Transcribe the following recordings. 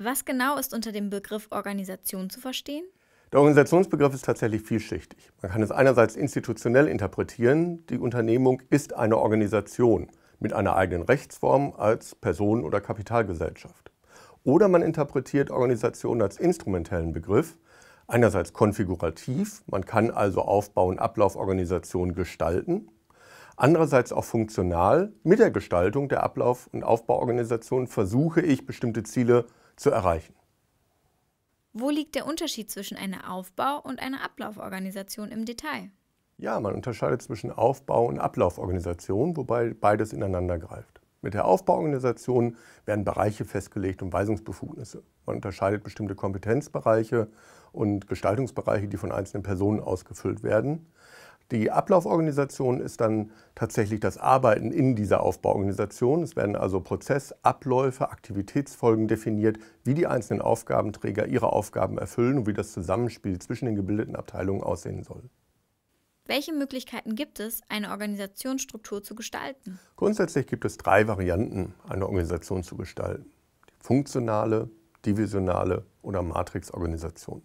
Was genau ist unter dem Begriff Organisation zu verstehen? Der Organisationsbegriff ist tatsächlich vielschichtig. Man kann es einerseits institutionell interpretieren, die Unternehmung ist eine Organisation mit einer eigenen Rechtsform als Personen- oder Kapitalgesellschaft. Oder man interpretiert Organisation als instrumentellen Begriff, einerseits konfigurativ, man kann also Aufbau- und Ablauforganisation gestalten, andererseits auch funktional, mit der Gestaltung der Ablauf- und Aufbauorganisation versuche ich bestimmte Ziele zu zu erreichen. Wo liegt der Unterschied zwischen einer Aufbau- und einer Ablauforganisation im Detail? Ja, man unterscheidet zwischen Aufbau- und Ablauforganisation, wobei beides ineinander greift. Mit der Aufbauorganisation werden Bereiche festgelegt und Weisungsbefugnisse. Man unterscheidet bestimmte Kompetenzbereiche und Gestaltungsbereiche, die von einzelnen Personen ausgefüllt werden. Die Ablauforganisation ist dann tatsächlich das Arbeiten in dieser Aufbauorganisation. Es werden also Prozessabläufe, Aktivitätsfolgen definiert, wie die einzelnen Aufgabenträger ihre Aufgaben erfüllen und wie das Zusammenspiel zwischen den gebildeten Abteilungen aussehen soll. Welche Möglichkeiten gibt es, eine Organisationsstruktur zu gestalten? Grundsätzlich gibt es drei Varianten, eine Organisation zu gestalten. Die funktionale, divisionale oder Matrixorganisation.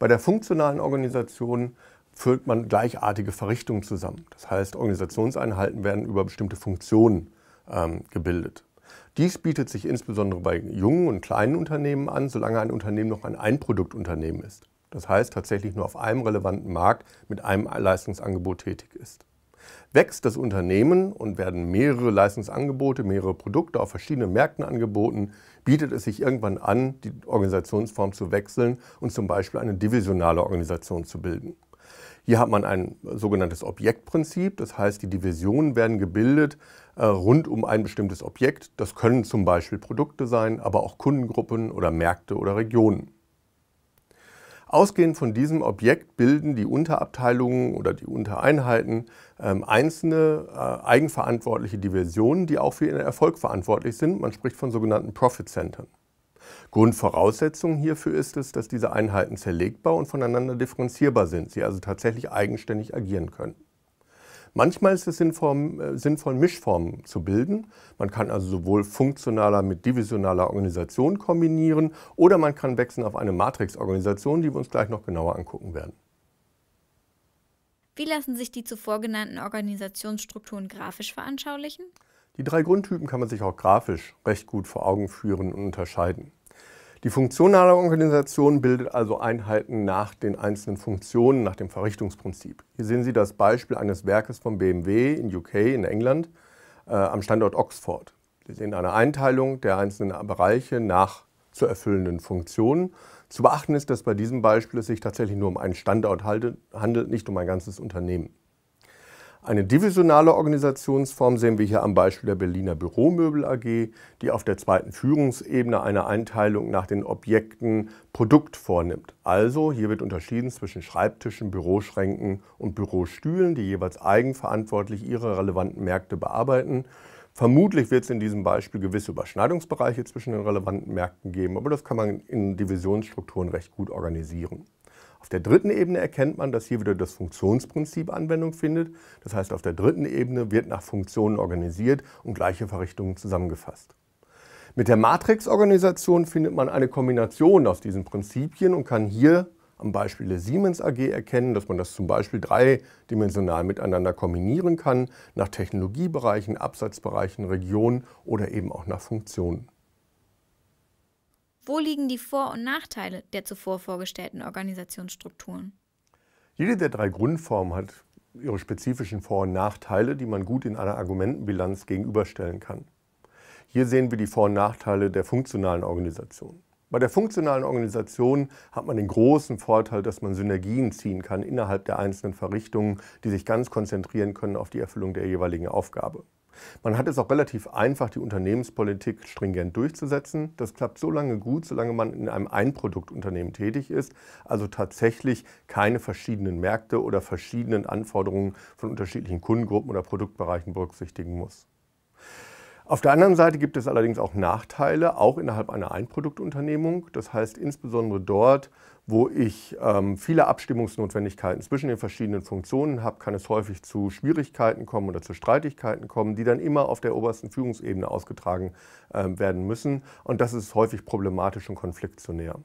Bei der funktionalen Organisation führt man gleichartige Verrichtungen zusammen. Das heißt, Organisationseinheiten werden über bestimmte Funktionen ähm, gebildet. Dies bietet sich insbesondere bei jungen und kleinen Unternehmen an, solange ein Unternehmen noch ein Einproduktunternehmen ist. Das heißt, tatsächlich nur auf einem relevanten Markt mit einem Leistungsangebot tätig ist. Wächst das Unternehmen und werden mehrere Leistungsangebote, mehrere Produkte auf verschiedenen Märkten angeboten, bietet es sich irgendwann an, die Organisationsform zu wechseln und zum Beispiel eine divisionale Organisation zu bilden. Hier hat man ein sogenanntes Objektprinzip, das heißt, die Divisionen werden gebildet äh, rund um ein bestimmtes Objekt. Das können zum Beispiel Produkte sein, aber auch Kundengruppen oder Märkte oder Regionen. Ausgehend von diesem Objekt bilden die Unterabteilungen oder die Untereinheiten ähm, einzelne äh, eigenverantwortliche Divisionen, die auch für ihren Erfolg verantwortlich sind. Man spricht von sogenannten Profit Centern. Grundvoraussetzung hierfür ist es, dass diese Einheiten zerlegbar und voneinander differenzierbar sind, sie also tatsächlich eigenständig agieren können. Manchmal ist es sinnvoll, äh, sinnvoll, Mischformen zu bilden. Man kann also sowohl funktionaler mit divisionaler Organisation kombinieren oder man kann wechseln auf eine Matrixorganisation, die wir uns gleich noch genauer angucken werden. Wie lassen sich die zuvor genannten Organisationsstrukturen grafisch veranschaulichen? Die drei Grundtypen kann man sich auch grafisch recht gut vor Augen führen und unterscheiden. Die funktionale Organisation bildet also Einheiten nach den einzelnen Funktionen, nach dem Verrichtungsprinzip. Hier sehen Sie das Beispiel eines Werkes von BMW in UK, in England, äh, am Standort Oxford. Sie sehen eine Einteilung der einzelnen Bereiche nach zu erfüllenden Funktionen. Zu beachten ist, dass bei diesem Beispiel es sich tatsächlich nur um einen Standort handelt, nicht um ein ganzes Unternehmen. Eine divisionale Organisationsform sehen wir hier am Beispiel der Berliner Büromöbel AG, die auf der zweiten Führungsebene eine Einteilung nach den Objekten Produkt vornimmt. Also hier wird unterschieden zwischen Schreibtischen, Büroschränken und Bürostühlen, die jeweils eigenverantwortlich ihre relevanten Märkte bearbeiten. Vermutlich wird es in diesem Beispiel gewisse Überschneidungsbereiche zwischen den relevanten Märkten geben, aber das kann man in Divisionsstrukturen recht gut organisieren. Auf der dritten Ebene erkennt man, dass hier wieder das Funktionsprinzip Anwendung findet. Das heißt, auf der dritten Ebene wird nach Funktionen organisiert und gleiche Verrichtungen zusammengefasst. Mit der Matrixorganisation findet man eine Kombination aus diesen Prinzipien und kann hier am Beispiel der Siemens AG erkennen, dass man das zum Beispiel dreidimensional miteinander kombinieren kann, nach Technologiebereichen, Absatzbereichen, Regionen oder eben auch nach Funktionen. Wo liegen die Vor- und Nachteile der zuvor vorgestellten Organisationsstrukturen? Jede der drei Grundformen hat ihre spezifischen Vor- und Nachteile, die man gut in einer Argumentenbilanz gegenüberstellen kann. Hier sehen wir die Vor- und Nachteile der funktionalen Organisation. Bei der funktionalen Organisation hat man den großen Vorteil, dass man Synergien ziehen kann innerhalb der einzelnen Verrichtungen, die sich ganz konzentrieren können auf die Erfüllung der jeweiligen Aufgabe. Man hat es auch relativ einfach, die Unternehmenspolitik stringent durchzusetzen. Das klappt so lange gut, solange man in einem Einproduktunternehmen tätig ist, also tatsächlich keine verschiedenen Märkte oder verschiedenen Anforderungen von unterschiedlichen Kundengruppen oder Produktbereichen berücksichtigen muss. Auf der anderen Seite gibt es allerdings auch Nachteile, auch innerhalb einer Einproduktunternehmung. Das heißt insbesondere dort, wo ich ähm, viele Abstimmungsnotwendigkeiten zwischen den verschiedenen Funktionen habe, kann es häufig zu Schwierigkeiten kommen oder zu Streitigkeiten kommen, die dann immer auf der obersten Führungsebene ausgetragen ähm, werden müssen. Und das ist häufig problematisch und konfliktionär.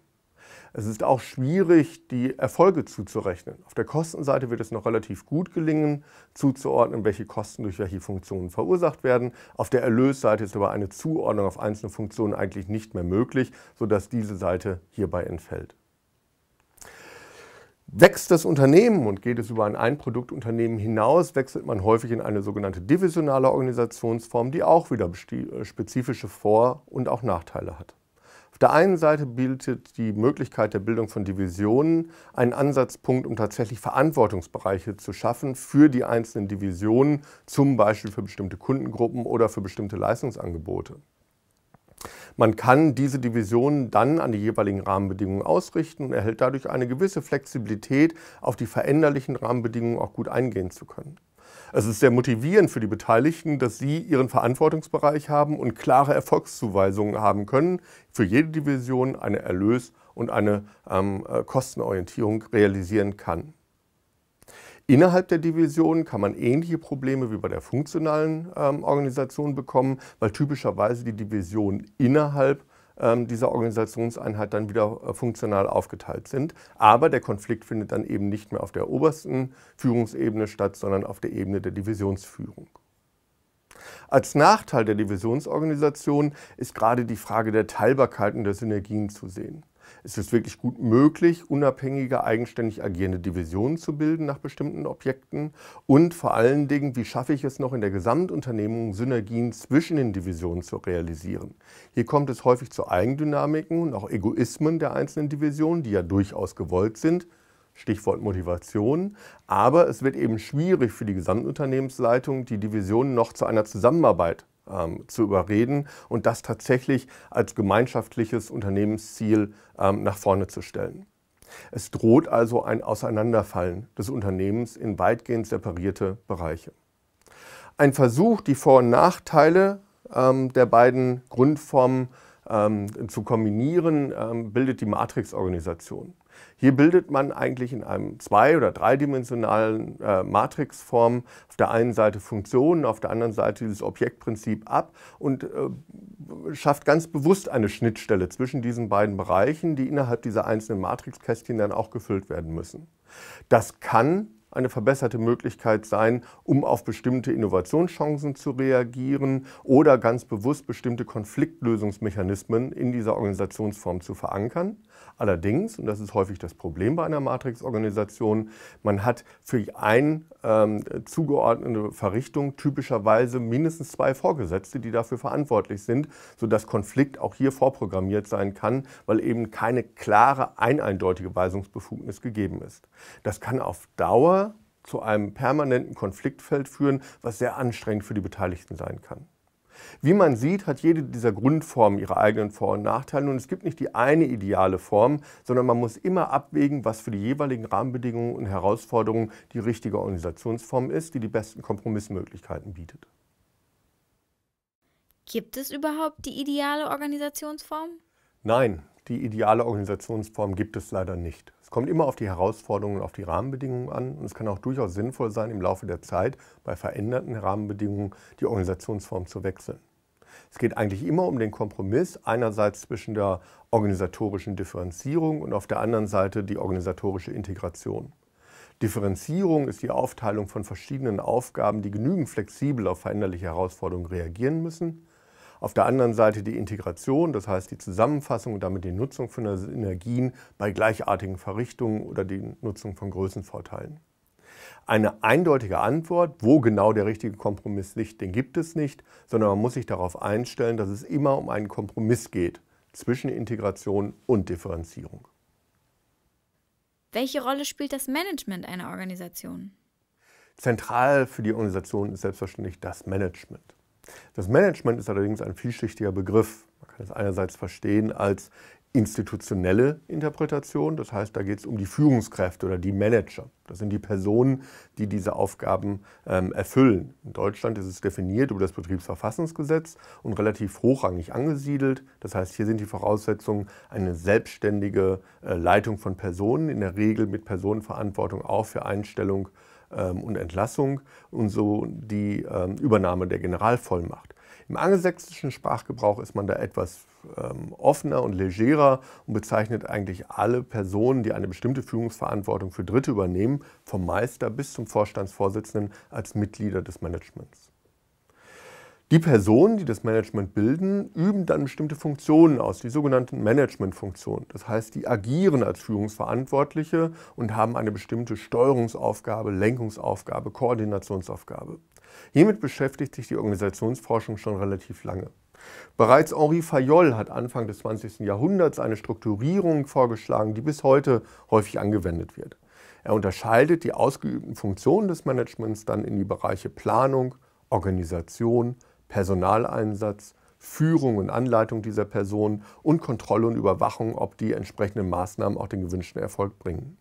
Es ist auch schwierig, die Erfolge zuzurechnen. Auf der Kostenseite wird es noch relativ gut gelingen, zuzuordnen, welche Kosten durch welche Funktionen verursacht werden. Auf der Erlösseite ist aber eine Zuordnung auf einzelne Funktionen eigentlich nicht mehr möglich, sodass diese Seite hierbei entfällt. Wächst das Unternehmen und geht es über ein Einproduktunternehmen hinaus, wechselt man häufig in eine sogenannte divisionale Organisationsform, die auch wieder äh, spezifische Vor- und auch Nachteile hat. Auf der einen Seite bietet die Möglichkeit der Bildung von Divisionen einen Ansatzpunkt, um tatsächlich Verantwortungsbereiche zu schaffen für die einzelnen Divisionen, zum Beispiel für bestimmte Kundengruppen oder für bestimmte Leistungsangebote. Man kann diese Divisionen dann an die jeweiligen Rahmenbedingungen ausrichten und erhält dadurch eine gewisse Flexibilität, auf die veränderlichen Rahmenbedingungen auch gut eingehen zu können. Es ist sehr motivierend für die Beteiligten, dass sie ihren Verantwortungsbereich haben und klare Erfolgszuweisungen haben können, für jede Division eine Erlös- und eine ähm, äh, Kostenorientierung realisieren kann. Innerhalb der Division kann man ähnliche Probleme wie bei der funktionalen ähm, Organisation bekommen, weil typischerweise die Divisionen innerhalb ähm, dieser Organisationseinheit dann wieder äh, funktional aufgeteilt sind. Aber der Konflikt findet dann eben nicht mehr auf der obersten Führungsebene statt, sondern auf der Ebene der Divisionsführung. Als Nachteil der Divisionsorganisation ist gerade die Frage der Teilbarkeit und der Synergien zu sehen. Es ist wirklich gut möglich, unabhängige, eigenständig agierende Divisionen zu bilden nach bestimmten Objekten. Und vor allen Dingen, wie schaffe ich es noch in der Gesamtunternehmung, Synergien zwischen den Divisionen zu realisieren? Hier kommt es häufig zu Eigendynamiken und auch Egoismen der einzelnen Divisionen, die ja durchaus gewollt sind. Stichwort Motivation. Aber es wird eben schwierig für die Gesamtunternehmensleitung, die Divisionen noch zu einer Zusammenarbeit ähm, zu überreden und das tatsächlich als gemeinschaftliches Unternehmensziel ähm, nach vorne zu stellen. Es droht also ein Auseinanderfallen des Unternehmens in weitgehend separierte Bereiche. Ein Versuch, die Vor- und Nachteile ähm, der beiden Grundformen ähm, zu kombinieren, ähm, bildet die Matrix-Organisation. Hier bildet man eigentlich in einem zwei- oder dreidimensionalen äh, Matrixform auf der einen Seite Funktionen, auf der anderen Seite dieses Objektprinzip ab und äh, schafft ganz bewusst eine Schnittstelle zwischen diesen beiden Bereichen, die innerhalb dieser einzelnen Matrixkästchen dann auch gefüllt werden müssen. Das kann eine verbesserte Möglichkeit sein, um auf bestimmte Innovationschancen zu reagieren oder ganz bewusst bestimmte Konfliktlösungsmechanismen in dieser Organisationsform zu verankern. Allerdings, und das ist häufig das Problem bei einer Matrixorganisation, man hat für eine ähm, zugeordnete Verrichtung typischerweise mindestens zwei Vorgesetzte, die dafür verantwortlich sind, sodass Konflikt auch hier vorprogrammiert sein kann, weil eben keine klare, eindeutige Weisungsbefugnis gegeben ist. Das kann auf Dauer zu einem permanenten Konfliktfeld führen, was sehr anstrengend für die Beteiligten sein kann. Wie man sieht, hat jede dieser Grundformen ihre eigenen Vor- und Nachteile und es gibt nicht die eine ideale Form, sondern man muss immer abwägen, was für die jeweiligen Rahmenbedingungen und Herausforderungen die richtige Organisationsform ist, die die besten Kompromissmöglichkeiten bietet. Gibt es überhaupt die ideale Organisationsform? Nein, die ideale Organisationsform gibt es leider nicht kommt immer auf die Herausforderungen und auf die Rahmenbedingungen an. Und es kann auch durchaus sinnvoll sein, im Laufe der Zeit bei veränderten Rahmenbedingungen die Organisationsform zu wechseln. Es geht eigentlich immer um den Kompromiss einerseits zwischen der organisatorischen Differenzierung und auf der anderen Seite die organisatorische Integration. Differenzierung ist die Aufteilung von verschiedenen Aufgaben, die genügend flexibel auf veränderliche Herausforderungen reagieren müssen. Auf der anderen Seite die Integration, das heißt die Zusammenfassung und damit die Nutzung von Synergien bei gleichartigen Verrichtungen oder die Nutzung von Größenvorteilen. Eine eindeutige Antwort, wo genau der richtige Kompromiss liegt, den gibt es nicht, sondern man muss sich darauf einstellen, dass es immer um einen Kompromiss geht zwischen Integration und Differenzierung. Welche Rolle spielt das Management einer Organisation? Zentral für die Organisation ist selbstverständlich das Management. Das Management ist allerdings ein vielschichtiger Begriff. Man kann es einerseits verstehen als institutionelle Interpretation, das heißt, da geht es um die Führungskräfte oder die Manager. Das sind die Personen, die diese Aufgaben ähm, erfüllen. In Deutschland ist es definiert über das Betriebsverfassungsgesetz und relativ hochrangig angesiedelt. Das heißt, hier sind die Voraussetzungen eine selbstständige äh, Leitung von Personen, in der Regel mit Personenverantwortung auch für Einstellung ähm, und Entlassung und so die ähm, Übernahme der Generalvollmacht. Im angelsächsischen Sprachgebrauch ist man da etwas ähm, offener und legerer und bezeichnet eigentlich alle Personen, die eine bestimmte Führungsverantwortung für Dritte übernehmen, vom Meister bis zum Vorstandsvorsitzenden als Mitglieder des Managements. Die Personen, die das Management bilden, üben dann bestimmte Funktionen aus, die sogenannten Managementfunktionen. Das heißt, die agieren als Führungsverantwortliche und haben eine bestimmte Steuerungsaufgabe, Lenkungsaufgabe, Koordinationsaufgabe. Hiermit beschäftigt sich die Organisationsforschung schon relativ lange. Bereits Henri Fayol hat Anfang des 20. Jahrhunderts eine Strukturierung vorgeschlagen, die bis heute häufig angewendet wird. Er unterscheidet die ausgeübten Funktionen des Managements dann in die Bereiche Planung, Organisation, Personaleinsatz, Führung und Anleitung dieser Personen und Kontrolle und Überwachung, ob die entsprechenden Maßnahmen auch den gewünschten Erfolg bringen.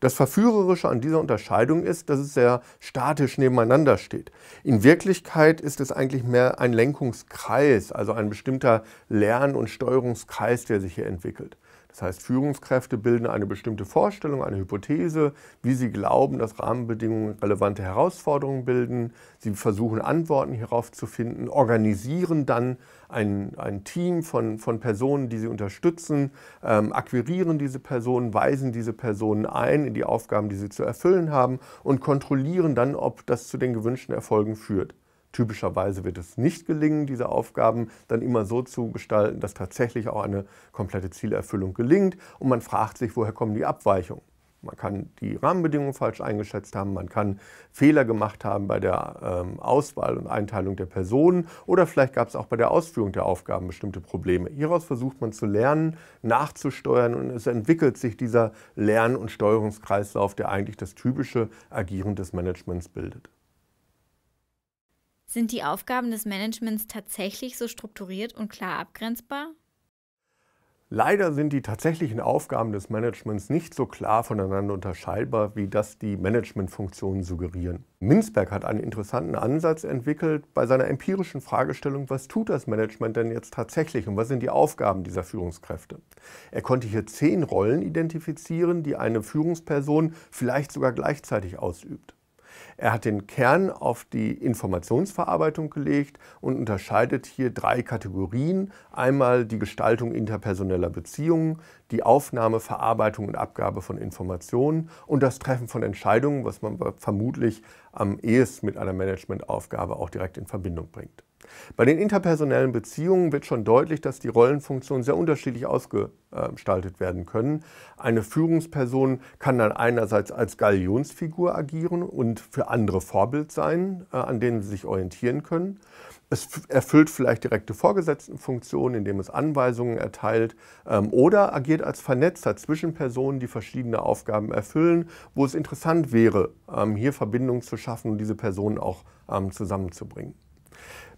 Das Verführerische an dieser Unterscheidung ist, dass es sehr statisch nebeneinander steht. In Wirklichkeit ist es eigentlich mehr ein Lenkungskreis, also ein bestimmter Lern- und Steuerungskreis, der sich hier entwickelt. Das heißt, Führungskräfte bilden eine bestimmte Vorstellung, eine Hypothese, wie sie glauben, dass Rahmenbedingungen relevante Herausforderungen bilden. Sie versuchen Antworten hierauf zu finden, organisieren dann ein, ein Team von, von Personen, die sie unterstützen, ähm, akquirieren diese Personen, weisen diese Personen ein in die Aufgaben, die sie zu erfüllen haben und kontrollieren dann, ob das zu den gewünschten Erfolgen führt. Typischerweise wird es nicht gelingen, diese Aufgaben dann immer so zu gestalten, dass tatsächlich auch eine komplette Zielerfüllung gelingt. Und man fragt sich, woher kommen die Abweichungen? Man kann die Rahmenbedingungen falsch eingeschätzt haben, man kann Fehler gemacht haben bei der ähm, Auswahl und Einteilung der Personen oder vielleicht gab es auch bei der Ausführung der Aufgaben bestimmte Probleme. Hieraus versucht man zu lernen, nachzusteuern und es entwickelt sich dieser Lern- und Steuerungskreislauf, der eigentlich das typische Agieren des Managements bildet. Sind die Aufgaben des Managements tatsächlich so strukturiert und klar abgrenzbar? Leider sind die tatsächlichen Aufgaben des Managements nicht so klar voneinander unterscheidbar, wie das die Managementfunktionen suggerieren. Minzberg hat einen interessanten Ansatz entwickelt bei seiner empirischen Fragestellung, was tut das Management denn jetzt tatsächlich und was sind die Aufgaben dieser Führungskräfte? Er konnte hier zehn Rollen identifizieren, die eine Führungsperson vielleicht sogar gleichzeitig ausübt. Er hat den Kern auf die Informationsverarbeitung gelegt und unterscheidet hier drei Kategorien. Einmal die Gestaltung interpersoneller Beziehungen, die Aufnahme, Verarbeitung und Abgabe von Informationen und das Treffen von Entscheidungen, was man vermutlich am ehesten mit einer Managementaufgabe auch direkt in Verbindung bringt. Bei den interpersonellen Beziehungen wird schon deutlich, dass die Rollenfunktionen sehr unterschiedlich ausgestaltet werden können. Eine Führungsperson kann dann einerseits als Galionsfigur agieren und für andere Vorbild sein, äh, an denen sie sich orientieren können. Es erfüllt vielleicht direkte Vorgesetztenfunktionen, indem es Anweisungen erteilt ähm, oder agiert als Vernetzer zwischen Personen, die verschiedene Aufgaben erfüllen, wo es interessant wäre, ähm, hier Verbindungen zu schaffen und diese Personen auch ähm, zusammenzubringen.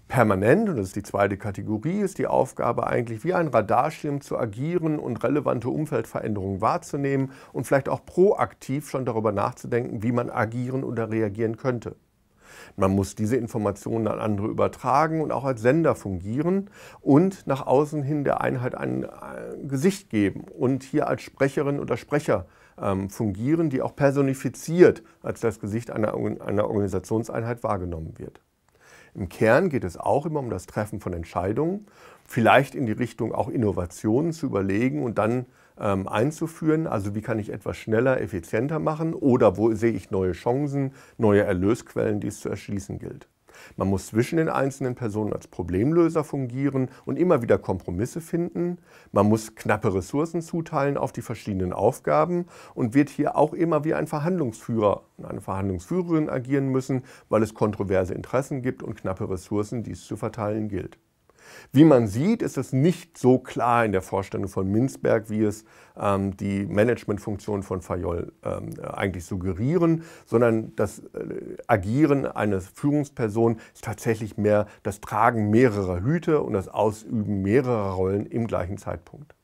Permanent, und das ist die zweite Kategorie, ist die Aufgabe eigentlich wie ein Radarschirm zu agieren und relevante Umfeldveränderungen wahrzunehmen und vielleicht auch proaktiv schon darüber nachzudenken, wie man agieren oder reagieren könnte. Man muss diese Informationen an andere übertragen und auch als Sender fungieren und nach außen hin der Einheit ein äh, Gesicht geben und hier als Sprecherin oder Sprecher ähm, fungieren, die auch personifiziert als das Gesicht einer, einer Organisationseinheit wahrgenommen wird. Im Kern geht es auch immer um das Treffen von Entscheidungen, vielleicht in die Richtung auch Innovationen zu überlegen und dann ähm, einzuführen. Also wie kann ich etwas schneller, effizienter machen oder wo sehe ich neue Chancen, neue Erlösquellen, die es zu erschließen gilt. Man muss zwischen den einzelnen Personen als Problemlöser fungieren und immer wieder Kompromisse finden. Man muss knappe Ressourcen zuteilen auf die verschiedenen Aufgaben und wird hier auch immer wie ein Verhandlungsführer und eine Verhandlungsführerin agieren müssen, weil es kontroverse Interessen gibt und knappe Ressourcen, die es zu verteilen gilt. Wie man sieht, ist es nicht so klar in der Vorstellung von Minzberg, wie es ähm, die Managementfunktion von Fayol ähm, eigentlich suggerieren, sondern das äh, Agieren einer Führungsperson ist tatsächlich mehr das Tragen mehrerer Hüte und das Ausüben mehrerer Rollen im gleichen Zeitpunkt.